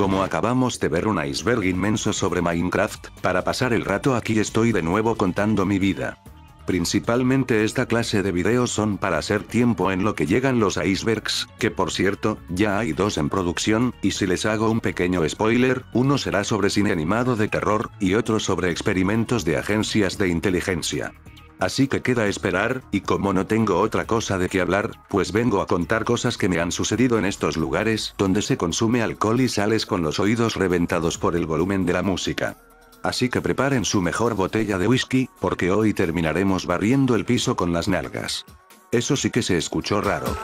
Como acabamos de ver un iceberg inmenso sobre Minecraft, para pasar el rato aquí estoy de nuevo contando mi vida. Principalmente esta clase de videos son para hacer tiempo en lo que llegan los icebergs, que por cierto, ya hay dos en producción, y si les hago un pequeño spoiler, uno será sobre cine animado de terror, y otro sobre experimentos de agencias de inteligencia. Así que queda esperar, y como no tengo otra cosa de que hablar, pues vengo a contar cosas que me han sucedido en estos lugares donde se consume alcohol y sales con los oídos reventados por el volumen de la música. Así que preparen su mejor botella de whisky, porque hoy terminaremos barriendo el piso con las nalgas. Eso sí que se escuchó raro.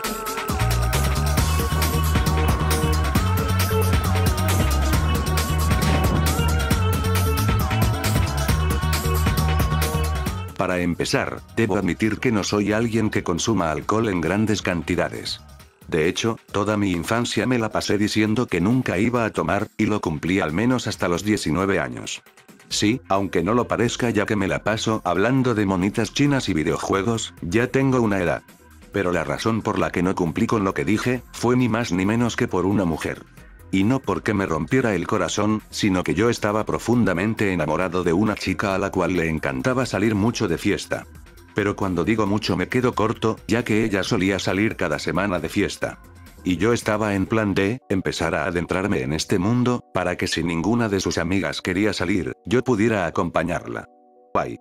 Para empezar, debo admitir que no soy alguien que consuma alcohol en grandes cantidades. De hecho, toda mi infancia me la pasé diciendo que nunca iba a tomar, y lo cumplí al menos hasta los 19 años. Sí, aunque no lo parezca ya que me la paso hablando de monitas chinas y videojuegos, ya tengo una edad. Pero la razón por la que no cumplí con lo que dije, fue ni más ni menos que por una mujer. Y no porque me rompiera el corazón, sino que yo estaba profundamente enamorado de una chica a la cual le encantaba salir mucho de fiesta. Pero cuando digo mucho me quedo corto, ya que ella solía salir cada semana de fiesta. Y yo estaba en plan de, empezar a adentrarme en este mundo, para que si ninguna de sus amigas quería salir, yo pudiera acompañarla. ¡Ay!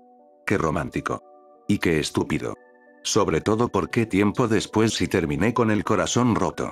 ¡Qué romántico! Y qué estúpido. Sobre todo porque tiempo después si terminé con el corazón roto.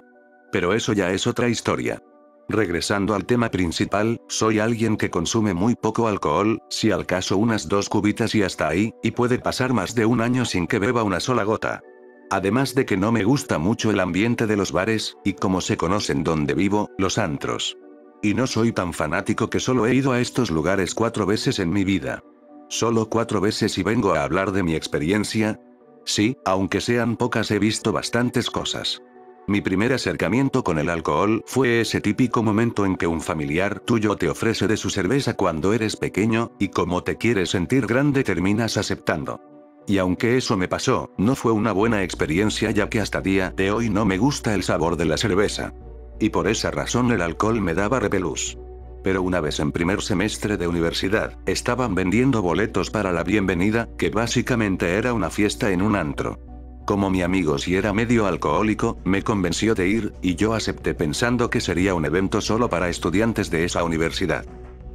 Pero eso ya es otra historia. Regresando al tema principal, soy alguien que consume muy poco alcohol, si al caso unas dos cubitas y hasta ahí, y puede pasar más de un año sin que beba una sola gota. Además de que no me gusta mucho el ambiente de los bares, y como se conocen donde vivo, los antros. Y no soy tan fanático que solo he ido a estos lugares cuatro veces en mi vida. Solo cuatro veces y vengo a hablar de mi experiencia. Sí, aunque sean pocas he visto bastantes cosas. Mi primer acercamiento con el alcohol fue ese típico momento en que un familiar tuyo te ofrece de su cerveza cuando eres pequeño, y como te quieres sentir grande terminas aceptando. Y aunque eso me pasó, no fue una buena experiencia ya que hasta día de hoy no me gusta el sabor de la cerveza. Y por esa razón el alcohol me daba repelús. Pero una vez en primer semestre de universidad, estaban vendiendo boletos para la bienvenida, que básicamente era una fiesta en un antro. Como mi amigo si era medio alcohólico, me convenció de ir, y yo acepté pensando que sería un evento solo para estudiantes de esa universidad.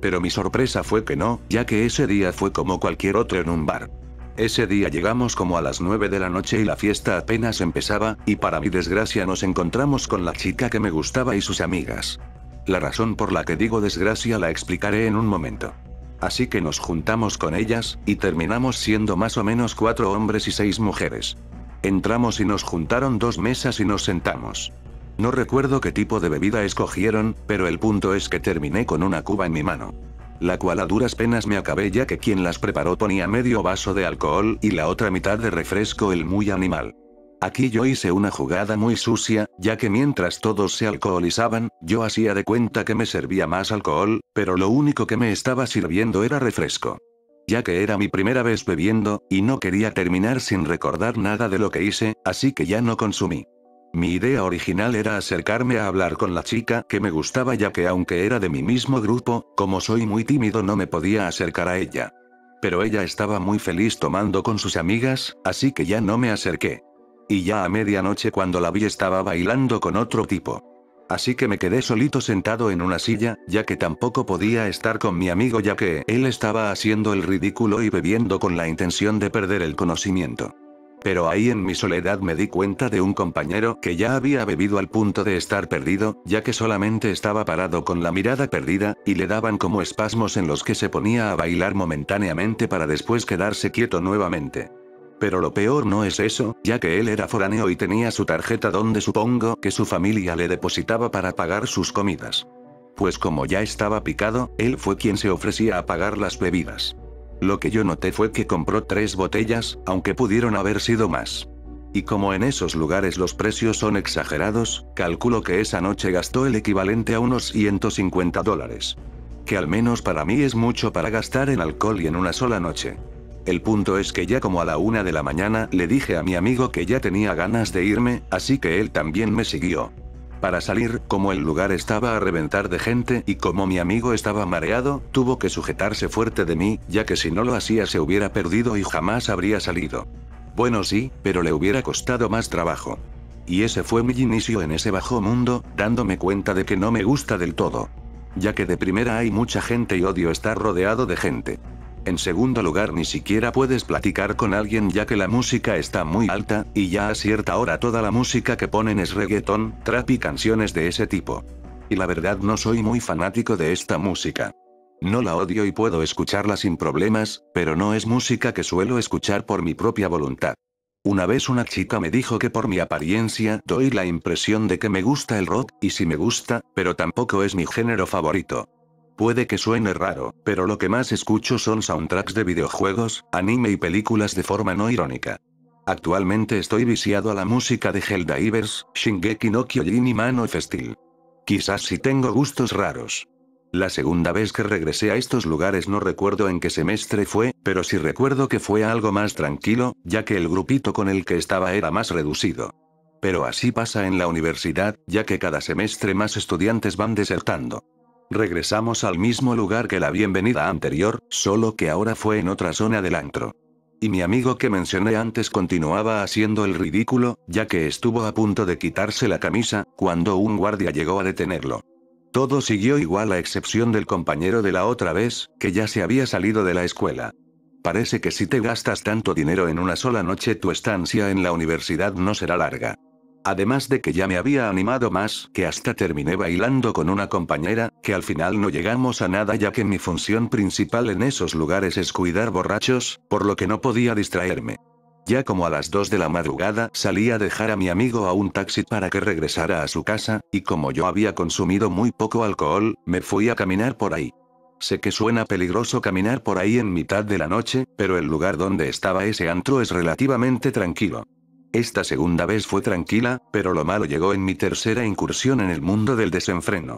Pero mi sorpresa fue que no, ya que ese día fue como cualquier otro en un bar. Ese día llegamos como a las 9 de la noche y la fiesta apenas empezaba, y para mi desgracia nos encontramos con la chica que me gustaba y sus amigas. La razón por la que digo desgracia la explicaré en un momento. Así que nos juntamos con ellas, y terminamos siendo más o menos cuatro hombres y seis mujeres. Entramos y nos juntaron dos mesas y nos sentamos. No recuerdo qué tipo de bebida escogieron, pero el punto es que terminé con una cuba en mi mano. La cual a duras penas me acabé ya que quien las preparó ponía medio vaso de alcohol y la otra mitad de refresco el muy animal. Aquí yo hice una jugada muy sucia, ya que mientras todos se alcoholizaban, yo hacía de cuenta que me servía más alcohol, pero lo único que me estaba sirviendo era refresco ya que era mi primera vez bebiendo, y no quería terminar sin recordar nada de lo que hice, así que ya no consumí. Mi idea original era acercarme a hablar con la chica que me gustaba ya que aunque era de mi mismo grupo, como soy muy tímido no me podía acercar a ella. Pero ella estaba muy feliz tomando con sus amigas, así que ya no me acerqué. Y ya a medianoche cuando la vi estaba bailando con otro tipo. Así que me quedé solito sentado en una silla, ya que tampoco podía estar con mi amigo ya que él estaba haciendo el ridículo y bebiendo con la intención de perder el conocimiento. Pero ahí en mi soledad me di cuenta de un compañero que ya había bebido al punto de estar perdido, ya que solamente estaba parado con la mirada perdida, y le daban como espasmos en los que se ponía a bailar momentáneamente para después quedarse quieto nuevamente. Pero lo peor no es eso, ya que él era foráneo y tenía su tarjeta donde supongo que su familia le depositaba para pagar sus comidas. Pues como ya estaba picado, él fue quien se ofrecía a pagar las bebidas. Lo que yo noté fue que compró tres botellas, aunque pudieron haber sido más. Y como en esos lugares los precios son exagerados, calculo que esa noche gastó el equivalente a unos 150 dólares. Que al menos para mí es mucho para gastar en alcohol y en una sola noche. El punto es que ya como a la una de la mañana le dije a mi amigo que ya tenía ganas de irme, así que él también me siguió. Para salir, como el lugar estaba a reventar de gente y como mi amigo estaba mareado, tuvo que sujetarse fuerte de mí, ya que si no lo hacía se hubiera perdido y jamás habría salido. Bueno sí, pero le hubiera costado más trabajo. Y ese fue mi inicio en ese bajo mundo, dándome cuenta de que no me gusta del todo. Ya que de primera hay mucha gente y odio estar rodeado de gente. En segundo lugar ni siquiera puedes platicar con alguien ya que la música está muy alta, y ya a cierta hora toda la música que ponen es reggaeton, trap y canciones de ese tipo. Y la verdad no soy muy fanático de esta música. No la odio y puedo escucharla sin problemas, pero no es música que suelo escuchar por mi propia voluntad. Una vez una chica me dijo que por mi apariencia doy la impresión de que me gusta el rock, y si me gusta, pero tampoco es mi género favorito. Puede que suene raro, pero lo que más escucho son soundtracks de videojuegos, anime y películas de forma no irónica. Actualmente estoy viciado a la música de Helldivers, Shingeki no Kyojin y Man of Steel. Quizás si tengo gustos raros. La segunda vez que regresé a estos lugares no recuerdo en qué semestre fue, pero sí recuerdo que fue algo más tranquilo, ya que el grupito con el que estaba era más reducido. Pero así pasa en la universidad, ya que cada semestre más estudiantes van desertando. Regresamos al mismo lugar que la bienvenida anterior, solo que ahora fue en otra zona del antro. Y mi amigo que mencioné antes continuaba haciendo el ridículo, ya que estuvo a punto de quitarse la camisa, cuando un guardia llegó a detenerlo. Todo siguió igual a excepción del compañero de la otra vez, que ya se había salido de la escuela. Parece que si te gastas tanto dinero en una sola noche tu estancia en la universidad no será larga. Además de que ya me había animado más, que hasta terminé bailando con una compañera, que al final no llegamos a nada ya que mi función principal en esos lugares es cuidar borrachos, por lo que no podía distraerme. Ya como a las 2 de la madrugada salí a dejar a mi amigo a un taxi para que regresara a su casa, y como yo había consumido muy poco alcohol, me fui a caminar por ahí. Sé que suena peligroso caminar por ahí en mitad de la noche, pero el lugar donde estaba ese antro es relativamente tranquilo. Esta segunda vez fue tranquila, pero lo malo llegó en mi tercera incursión en el mundo del desenfreno.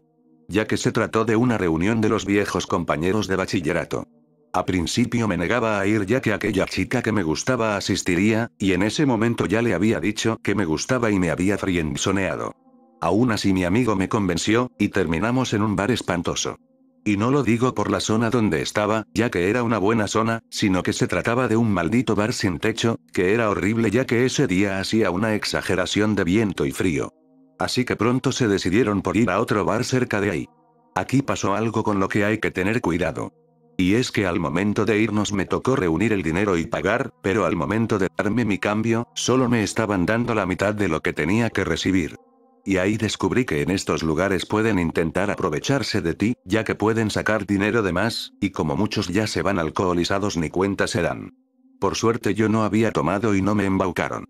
Ya que se trató de una reunión de los viejos compañeros de bachillerato. A principio me negaba a ir ya que aquella chica que me gustaba asistiría, y en ese momento ya le había dicho que me gustaba y me había friendzoneado. Aún así mi amigo me convenció, y terminamos en un bar espantoso. Y no lo digo por la zona donde estaba, ya que era una buena zona, sino que se trataba de un maldito bar sin techo, que era horrible ya que ese día hacía una exageración de viento y frío. Así que pronto se decidieron por ir a otro bar cerca de ahí. Aquí pasó algo con lo que hay que tener cuidado. Y es que al momento de irnos me tocó reunir el dinero y pagar, pero al momento de darme mi cambio, solo me estaban dando la mitad de lo que tenía que recibir. Y ahí descubrí que en estos lugares pueden intentar aprovecharse de ti, ya que pueden sacar dinero de más, y como muchos ya se van alcoholizados ni cuenta se dan. Por suerte yo no había tomado y no me embaucaron.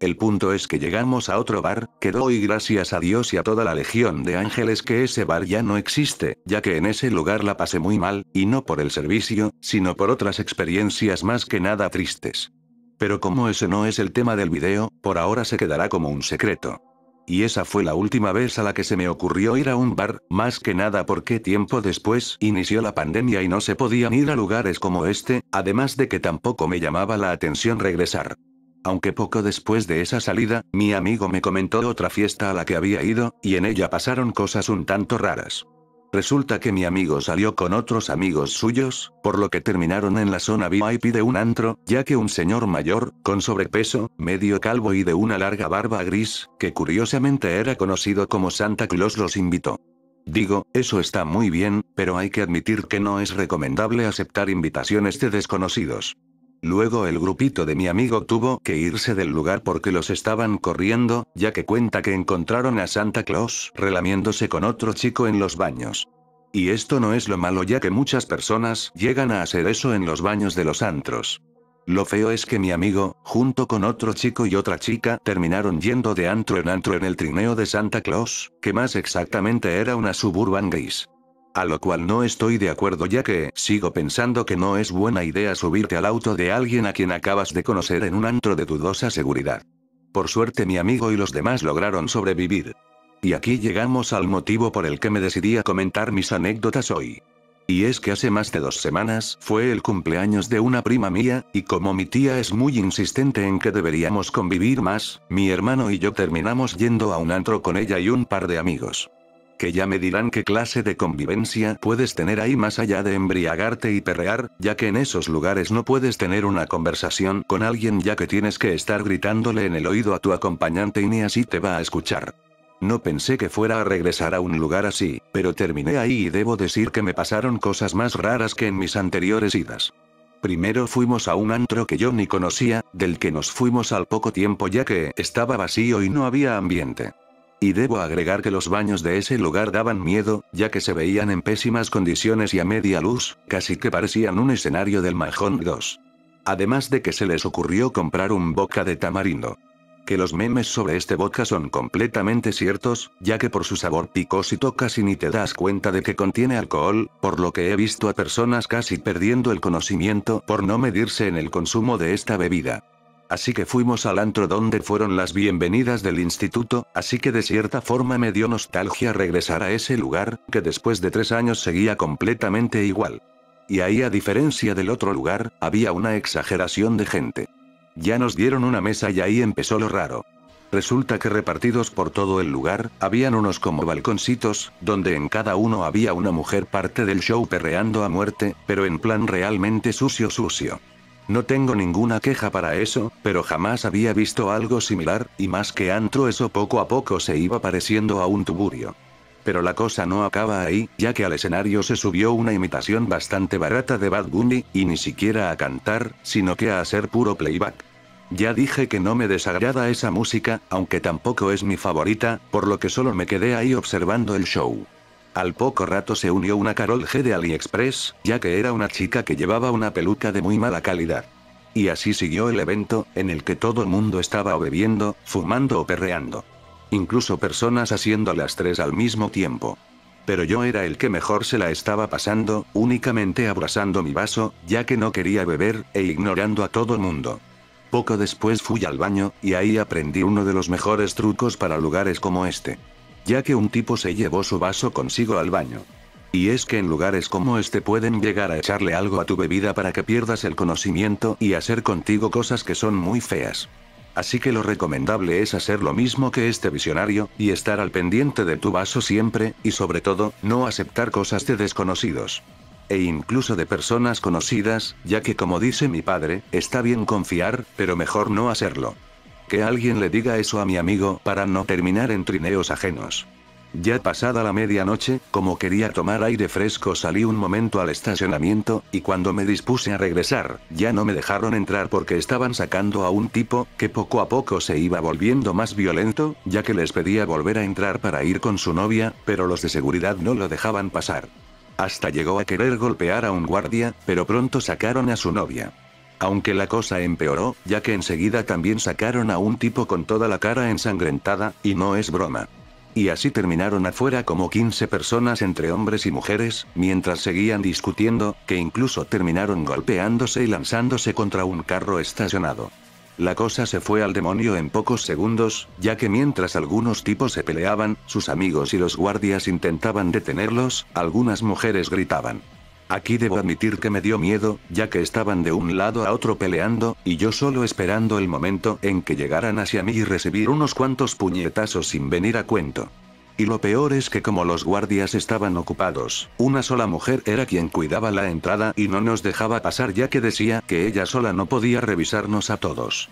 El punto es que llegamos a otro bar, que doy gracias a Dios y a toda la legión de ángeles que ese bar ya no existe, ya que en ese lugar la pasé muy mal, y no por el servicio, sino por otras experiencias más que nada tristes. Pero como ese no es el tema del video, por ahora se quedará como un secreto y esa fue la última vez a la que se me ocurrió ir a un bar, más que nada porque tiempo después inició la pandemia y no se podían ir a lugares como este, además de que tampoco me llamaba la atención regresar. Aunque poco después de esa salida, mi amigo me comentó otra fiesta a la que había ido, y en ella pasaron cosas un tanto raras. Resulta que mi amigo salió con otros amigos suyos, por lo que terminaron en la zona VIP de un antro, ya que un señor mayor, con sobrepeso, medio calvo y de una larga barba gris, que curiosamente era conocido como Santa Claus los invitó. Digo, eso está muy bien, pero hay que admitir que no es recomendable aceptar invitaciones de desconocidos. Luego el grupito de mi amigo tuvo que irse del lugar porque los estaban corriendo, ya que cuenta que encontraron a Santa Claus relamiéndose con otro chico en los baños. Y esto no es lo malo ya que muchas personas llegan a hacer eso en los baños de los antros. Lo feo es que mi amigo, junto con otro chico y otra chica, terminaron yendo de antro en antro en el trineo de Santa Claus, que más exactamente era una suburban gris a lo cual no estoy de acuerdo ya que sigo pensando que no es buena idea subirte al auto de alguien a quien acabas de conocer en un antro de dudosa seguridad. Por suerte mi amigo y los demás lograron sobrevivir. Y aquí llegamos al motivo por el que me decidí a comentar mis anécdotas hoy. Y es que hace más de dos semanas fue el cumpleaños de una prima mía, y como mi tía es muy insistente en que deberíamos convivir más, mi hermano y yo terminamos yendo a un antro con ella y un par de amigos. Que ya me dirán qué clase de convivencia puedes tener ahí más allá de embriagarte y perrear, ya que en esos lugares no puedes tener una conversación con alguien ya que tienes que estar gritándole en el oído a tu acompañante y ni así te va a escuchar. No pensé que fuera a regresar a un lugar así, pero terminé ahí y debo decir que me pasaron cosas más raras que en mis anteriores idas. Primero fuimos a un antro que yo ni conocía, del que nos fuimos al poco tiempo ya que estaba vacío y no había ambiente. Y debo agregar que los baños de ese lugar daban miedo, ya que se veían en pésimas condiciones y a media luz, casi que parecían un escenario del majón 2. Además de que se les ocurrió comprar un boca de tamarindo. Que los memes sobre este Boca son completamente ciertos, ya que por su sabor picosito casi ni te das cuenta de que contiene alcohol, por lo que he visto a personas casi perdiendo el conocimiento por no medirse en el consumo de esta bebida. Así que fuimos al antro donde fueron las bienvenidas del instituto, así que de cierta forma me dio nostalgia regresar a ese lugar, que después de tres años seguía completamente igual. Y ahí a diferencia del otro lugar, había una exageración de gente. Ya nos dieron una mesa y ahí empezó lo raro. Resulta que repartidos por todo el lugar, habían unos como balconcitos, donde en cada uno había una mujer parte del show perreando a muerte, pero en plan realmente sucio sucio. No tengo ninguna queja para eso, pero jamás había visto algo similar, y más que antro eso poco a poco se iba pareciendo a un tuburio. Pero la cosa no acaba ahí, ya que al escenario se subió una imitación bastante barata de Bad Bunny, y ni siquiera a cantar, sino que a hacer puro playback. Ya dije que no me desagrada esa música, aunque tampoco es mi favorita, por lo que solo me quedé ahí observando el show. Al poco rato se unió una Carol G de AliExpress, ya que era una chica que llevaba una peluca de muy mala calidad. Y así siguió el evento, en el que todo el mundo estaba bebiendo, fumando o perreando. Incluso personas haciendo las tres al mismo tiempo pero yo era el que mejor se la estaba pasando, únicamente abrazando mi vaso, ya que no quería beber, e ignorando a todo el mundo. Poco después fui al baño, y ahí aprendí uno de los mejores trucos para lugares como este ya que un tipo se llevó su vaso consigo al baño. Y es que en lugares como este pueden llegar a echarle algo a tu bebida para que pierdas el conocimiento y hacer contigo cosas que son muy feas. Así que lo recomendable es hacer lo mismo que este visionario, y estar al pendiente de tu vaso siempre, y sobre todo, no aceptar cosas de desconocidos. E incluso de personas conocidas, ya que como dice mi padre, está bien confiar, pero mejor no hacerlo. Que alguien le diga eso a mi amigo, para no terminar en trineos ajenos. Ya pasada la medianoche, como quería tomar aire fresco salí un momento al estacionamiento, y cuando me dispuse a regresar, ya no me dejaron entrar porque estaban sacando a un tipo, que poco a poco se iba volviendo más violento, ya que les pedía volver a entrar para ir con su novia, pero los de seguridad no lo dejaban pasar. Hasta llegó a querer golpear a un guardia, pero pronto sacaron a su novia. Aunque la cosa empeoró, ya que enseguida también sacaron a un tipo con toda la cara ensangrentada, y no es broma. Y así terminaron afuera como 15 personas entre hombres y mujeres, mientras seguían discutiendo, que incluso terminaron golpeándose y lanzándose contra un carro estacionado. La cosa se fue al demonio en pocos segundos, ya que mientras algunos tipos se peleaban, sus amigos y los guardias intentaban detenerlos, algunas mujeres gritaban. Aquí debo admitir que me dio miedo, ya que estaban de un lado a otro peleando, y yo solo esperando el momento en que llegaran hacia mí y recibir unos cuantos puñetazos sin venir a cuento. Y lo peor es que como los guardias estaban ocupados, una sola mujer era quien cuidaba la entrada y no nos dejaba pasar ya que decía que ella sola no podía revisarnos a todos.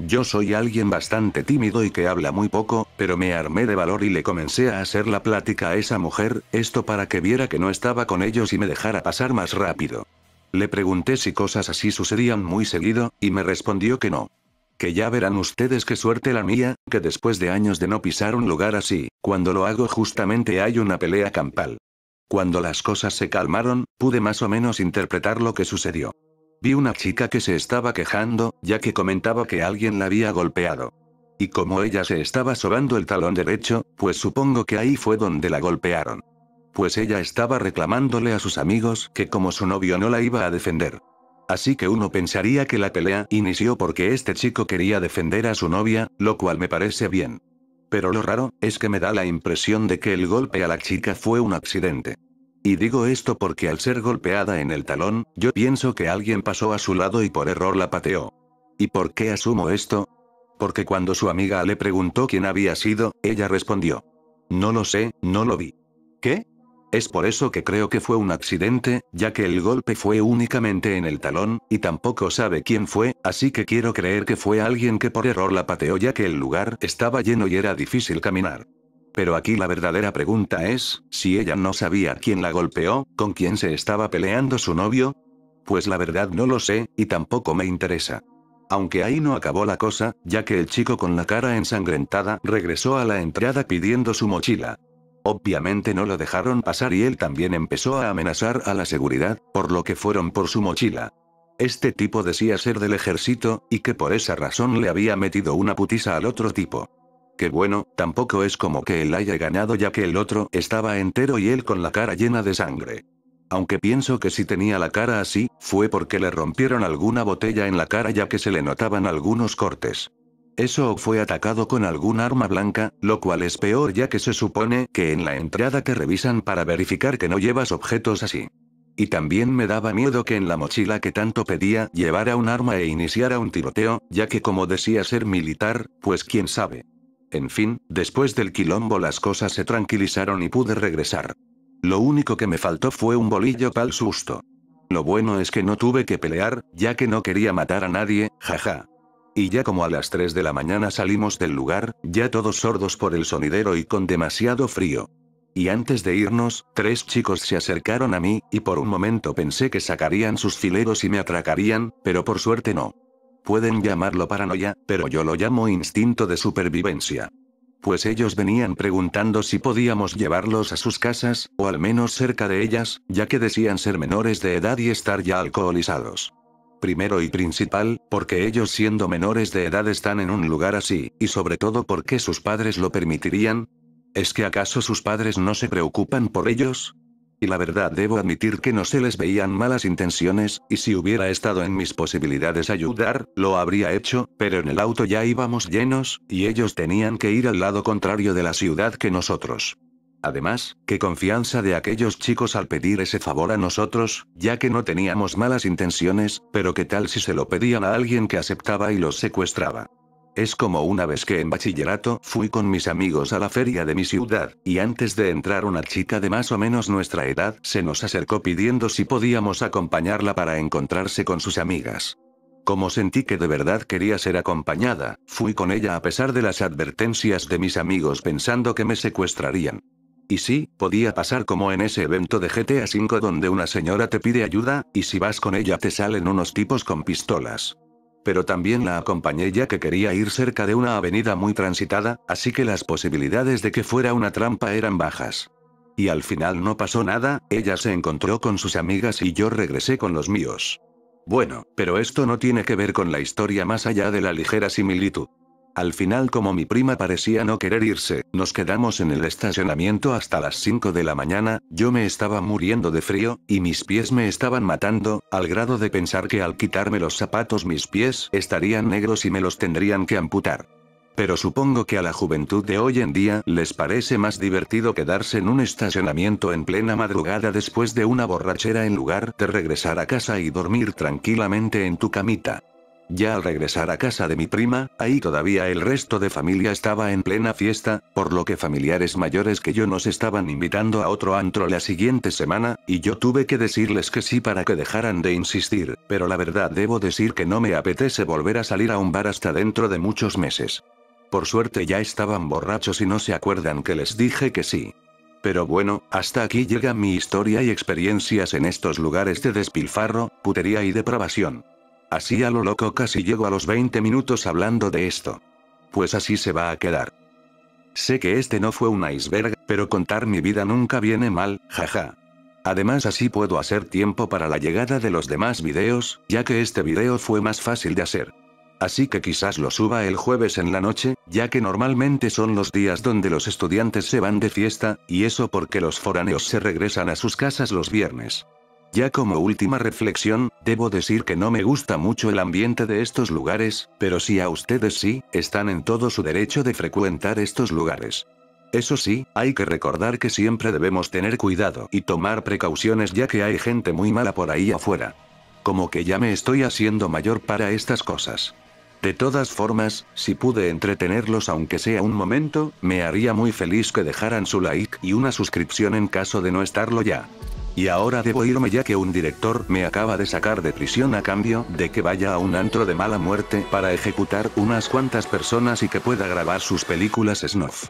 Yo soy alguien bastante tímido y que habla muy poco, pero me armé de valor y le comencé a hacer la plática a esa mujer, esto para que viera que no estaba con ellos y me dejara pasar más rápido. Le pregunté si cosas así sucedían muy seguido, y me respondió que no. Que ya verán ustedes qué suerte la mía, que después de años de no pisar un lugar así, cuando lo hago justamente hay una pelea campal. Cuando las cosas se calmaron, pude más o menos interpretar lo que sucedió. Vi una chica que se estaba quejando, ya que comentaba que alguien la había golpeado. Y como ella se estaba sobando el talón derecho, pues supongo que ahí fue donde la golpearon. Pues ella estaba reclamándole a sus amigos que como su novio no la iba a defender. Así que uno pensaría que la pelea inició porque este chico quería defender a su novia, lo cual me parece bien. Pero lo raro, es que me da la impresión de que el golpe a la chica fue un accidente. Y digo esto porque al ser golpeada en el talón, yo pienso que alguien pasó a su lado y por error la pateó. ¿Y por qué asumo esto? Porque cuando su amiga le preguntó quién había sido, ella respondió. No lo sé, no lo vi. ¿Qué? Es por eso que creo que fue un accidente, ya que el golpe fue únicamente en el talón, y tampoco sabe quién fue, así que quiero creer que fue alguien que por error la pateó ya que el lugar estaba lleno y era difícil caminar. Pero aquí la verdadera pregunta es, si ella no sabía quién la golpeó, con quién se estaba peleando su novio. Pues la verdad no lo sé, y tampoco me interesa. Aunque ahí no acabó la cosa, ya que el chico con la cara ensangrentada regresó a la entrada pidiendo su mochila. Obviamente no lo dejaron pasar y él también empezó a amenazar a la seguridad, por lo que fueron por su mochila. Este tipo decía ser del ejército, y que por esa razón le había metido una putiza al otro tipo que bueno, tampoco es como que él haya ganado ya que el otro estaba entero y él con la cara llena de sangre. Aunque pienso que si tenía la cara así, fue porque le rompieron alguna botella en la cara ya que se le notaban algunos cortes. Eso fue atacado con algún arma blanca, lo cual es peor ya que se supone que en la entrada te revisan para verificar que no llevas objetos así. Y también me daba miedo que en la mochila que tanto pedía llevara un arma e iniciara un tiroteo, ya que como decía ser militar, pues quién sabe. En fin, después del quilombo las cosas se tranquilizaron y pude regresar. Lo único que me faltó fue un bolillo pa'l susto. Lo bueno es que no tuve que pelear, ya que no quería matar a nadie, jaja. Y ya como a las 3 de la mañana salimos del lugar, ya todos sordos por el sonidero y con demasiado frío. Y antes de irnos, tres chicos se acercaron a mí, y por un momento pensé que sacarían sus fileros y me atracarían, pero por suerte no. Pueden llamarlo paranoia, pero yo lo llamo instinto de supervivencia. Pues ellos venían preguntando si podíamos llevarlos a sus casas, o al menos cerca de ellas, ya que decían ser menores de edad y estar ya alcoholizados. Primero y principal, porque ellos siendo menores de edad están en un lugar así, y sobre todo porque sus padres lo permitirían. ¿Es que acaso sus padres no se preocupan por ellos? Y la verdad debo admitir que no se les veían malas intenciones, y si hubiera estado en mis posibilidades ayudar, lo habría hecho, pero en el auto ya íbamos llenos, y ellos tenían que ir al lado contrario de la ciudad que nosotros. Además, qué confianza de aquellos chicos al pedir ese favor a nosotros, ya que no teníamos malas intenciones, pero qué tal si se lo pedían a alguien que aceptaba y los secuestraba. Es como una vez que en bachillerato fui con mis amigos a la feria de mi ciudad, y antes de entrar una chica de más o menos nuestra edad se nos acercó pidiendo si podíamos acompañarla para encontrarse con sus amigas. Como sentí que de verdad quería ser acompañada, fui con ella a pesar de las advertencias de mis amigos pensando que me secuestrarían. Y sí, podía pasar como en ese evento de GTA V donde una señora te pide ayuda, y si vas con ella te salen unos tipos con pistolas pero también la acompañé ya que quería ir cerca de una avenida muy transitada, así que las posibilidades de que fuera una trampa eran bajas. Y al final no pasó nada, ella se encontró con sus amigas y yo regresé con los míos. Bueno, pero esto no tiene que ver con la historia más allá de la ligera similitud. Al final como mi prima parecía no querer irse, nos quedamos en el estacionamiento hasta las 5 de la mañana, yo me estaba muriendo de frío, y mis pies me estaban matando, al grado de pensar que al quitarme los zapatos mis pies estarían negros y me los tendrían que amputar. Pero supongo que a la juventud de hoy en día les parece más divertido quedarse en un estacionamiento en plena madrugada después de una borrachera en lugar de regresar a casa y dormir tranquilamente en tu camita. Ya al regresar a casa de mi prima, ahí todavía el resto de familia estaba en plena fiesta, por lo que familiares mayores que yo nos estaban invitando a otro antro la siguiente semana, y yo tuve que decirles que sí para que dejaran de insistir, pero la verdad debo decir que no me apetece volver a salir a un bar hasta dentro de muchos meses. Por suerte ya estaban borrachos y no se acuerdan que les dije que sí. Pero bueno, hasta aquí llega mi historia y experiencias en estos lugares de despilfarro, putería y depravación. Así a lo loco casi llego a los 20 minutos hablando de esto. Pues así se va a quedar. Sé que este no fue un iceberg, pero contar mi vida nunca viene mal, jaja. Además así puedo hacer tiempo para la llegada de los demás videos, ya que este video fue más fácil de hacer. Así que quizás lo suba el jueves en la noche, ya que normalmente son los días donde los estudiantes se van de fiesta, y eso porque los foráneos se regresan a sus casas los viernes. Ya como última reflexión, debo decir que no me gusta mucho el ambiente de estos lugares, pero si a ustedes sí, están en todo su derecho de frecuentar estos lugares. Eso sí, hay que recordar que siempre debemos tener cuidado y tomar precauciones ya que hay gente muy mala por ahí afuera. Como que ya me estoy haciendo mayor para estas cosas. De todas formas, si pude entretenerlos aunque sea un momento, me haría muy feliz que dejaran su like y una suscripción en caso de no estarlo ya. Y ahora debo irme ya que un director me acaba de sacar de prisión a cambio de que vaya a un antro de mala muerte para ejecutar unas cuantas personas y que pueda grabar sus películas snuff.